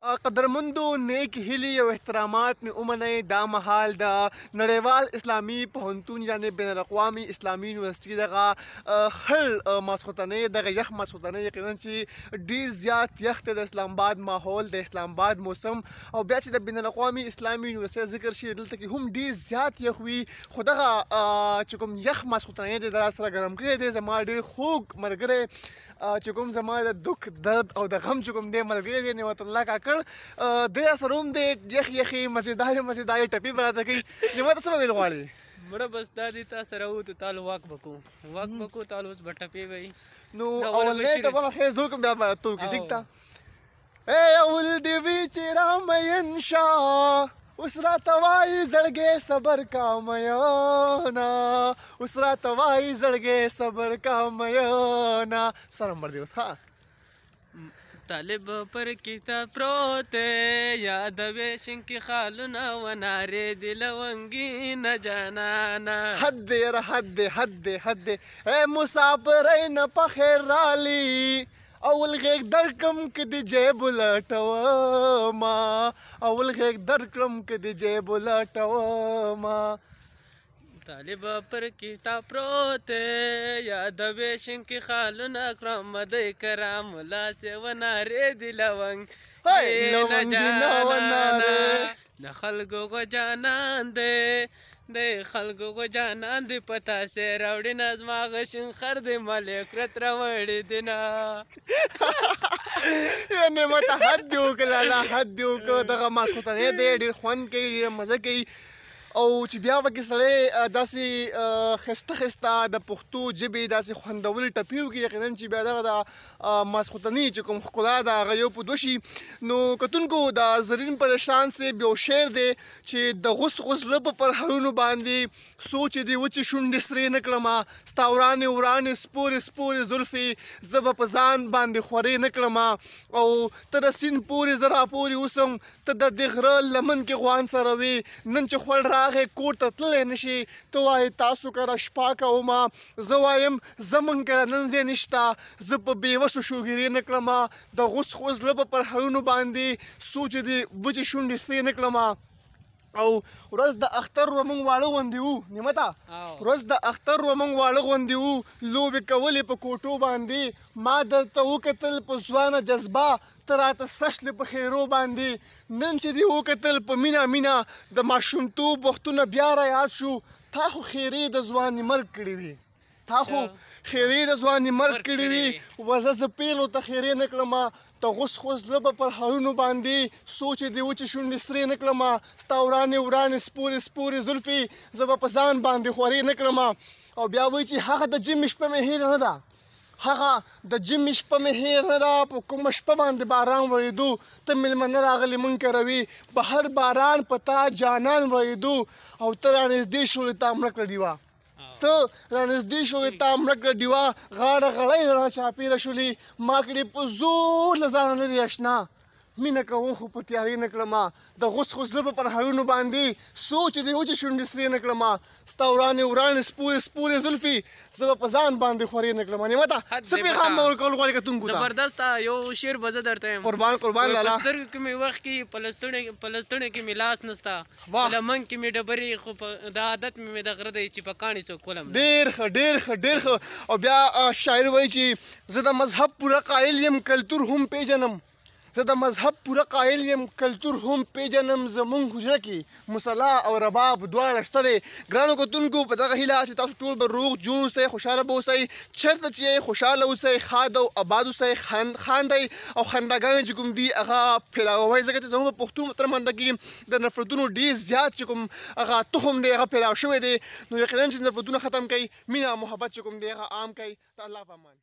قدرمندو نیک هیلی او احترامات مې اومنه دا محال د نړیوال اسلامي پوهنتون یعنی بین الاقوامي اسلامي یونیورسيټي دغه خل ماسختنې دغه یخ ماسختنې یقینا چې ډیر زیات یخ د اسلام آباد ماحول د اسلام آباد موسم او بیا چې د بین الاقوامي اسلامي یونیورسيټي ذکر شي دلته کې هم ډیر زیات یخ وي خو دغه چې کوم یخ ماسختنې د در سره ګرم کړي دي زما ډیر خوږ مرګره چې کوم زما د دک درد او د غم چې کوم دې ملګری دی نعمت الله کاکا کړ د سروم دې یخ یخې مزیدار مزیدار ټپی براته کوي نیمه تاسو ویل غواړي مړه بس دا دې تاسو راو ته تعال واک بکو واک بکو تعال اوس بټپی وای نو اول دې ته په خیر زو کوم بیا تو کې ټیک تا اے اول دې وی چې رام انشا اوس را توای زړګې صبر کا میانا اوس را توای زړګې صبر کا میانا سره مر دی اوس ښا طالب پر کتاب پروت یاد ویشن کی خالونه و نارې دی لونګي نه جانانا حد را حد حد حد اے مسافرین په خیر رالي اول غیږ در کم کدی جیب لټو ما اول غیږ در کم کدی جیب لټو ما طالب پر کتاب پروت یاد ویشن کی خالونه کرم مدای کرام لا سی و ناری دی لونگ هی لونگ نو ناره د خلکو کو جانان دی د خلکو کو جانان دی پتا سه راوړی نظم غشن خر دی ملک رت راوړی دی نه یعنی مته حد دی وکړه حد دی وکړه دغه ماسخوتنې دی ډېر خوند کوي ډېر مزه کوي او چې بیا وکي سړی داسې خسته خسته د پښتو جبې داسې خوندوري ټپیو کې یقینا چې بیا دغه د ماسخوتنی چې کوم خکلا د غیو په دوشي نو کتونکو د زرین پریشان سه بیو شعر دی چې د غوس غوس لب پر هرونو باندې سوچ دی و چې شونډې سرې نکړم ستاورانه ورانه سپورې سپورې زلفي زب په ځان باندې خورې نکړم او تر سین پورې زرا پورې وسم ته د دغره لمن کې غوان سره وي نن چې خړ هغه کور ته تللی نشي ته وایي تاسو کرا شپه کوم زه وایم زمون کرا نن زه نشتا زه په بیوسو شوګری نه کړم د غوس خوز لب پر هرونو باندې سوچ دی وجه شونډې سې نه کړم او ورځ د اختر و مونږ واړه غوندې وو نعمته ورځ د اختر و مونږ واړه غوندې وو لوبې کولې په کوټو باندې ما درته وکتل په ځوانه جذبه ته راته سشل په خیرو باندې نن چې دی وکتل په مینا مینا د ماشومتوب وختونه بیا را یاد شو تا خو خیرې د ځواني مرګ کړی دی تا خو خیرې د ځواني مرګ کړی وي ورزه زه پیلو ته خیرې نه کړم ته غوس خوس لبه پر هارونو باندې سوچ دی و چې شونډې سرې نه کړم ستا ورانې ورانې سپورې سپورې زلفې زه به په ځان باندې خورې نه کړم او بیا وایي چې هغه د جیم شپه مې هیر نه ده هغه د جیم شپه مې هیر نه ده په کوم شپه باندې باران وریدو ته ملمنه راغلی مونږ کوي بهر باران پتا جانان وریدو او ته را نږدې شولې تا مړه کړې وه ته را نږدې شوې تا مړکړه ډیوه غاړه غړۍ را چاپېره شولې ما کړې په زور له ځانه لرې اشنا مینه کوونکو په تیاری نکړم د غوس خو زلب پر هرونو باندې سوچ دی او چې شونډې سری نکړم ستا ورانې ورانې سپورې سپورې زلفي زه په ځان باندې خوري نکړم نه متا څه پیغام به ورکول غواړي که تونکو زبردست یو شعر به زه درته قربان قربان لاله پلستر کې مې وخت کې پلستړې پلستړې کې مې لاس نستا لمن کې مې ډبرې خو د عادت مې د غره دی چې په کاني څو کولم ډېر ښه ډېر ښه ډېر ښه او بیا شاعر وایي چې زه د مذهب پوره قائل یم کلتور هم پیژنم زه د مذهب پوره قایل یم کلتور هم پیژنم زمونږ حجره کې مصلا او رباب دواړه شته دی ګرانو کتونکو په دغه هیله چې تاسو ټول به روغ جوړ اوسئ خوشحاله به اوسئ چېرته چې خوشحاله اوسئ ښاد او اباد اوسئ خاندئ او خنداګانې چې کوم دي هغه پھیلاوئ ځکه چې زموږ په پښتو مترمنده کې د نفرتونو ډېر زیات چې کوم هغه تخم دی هغه پھیلاو شوی دی نو یقینا چې نفرتونه ختم کړئ مینه او محبت چې کوم دی هغه عام کړئ د الله په امان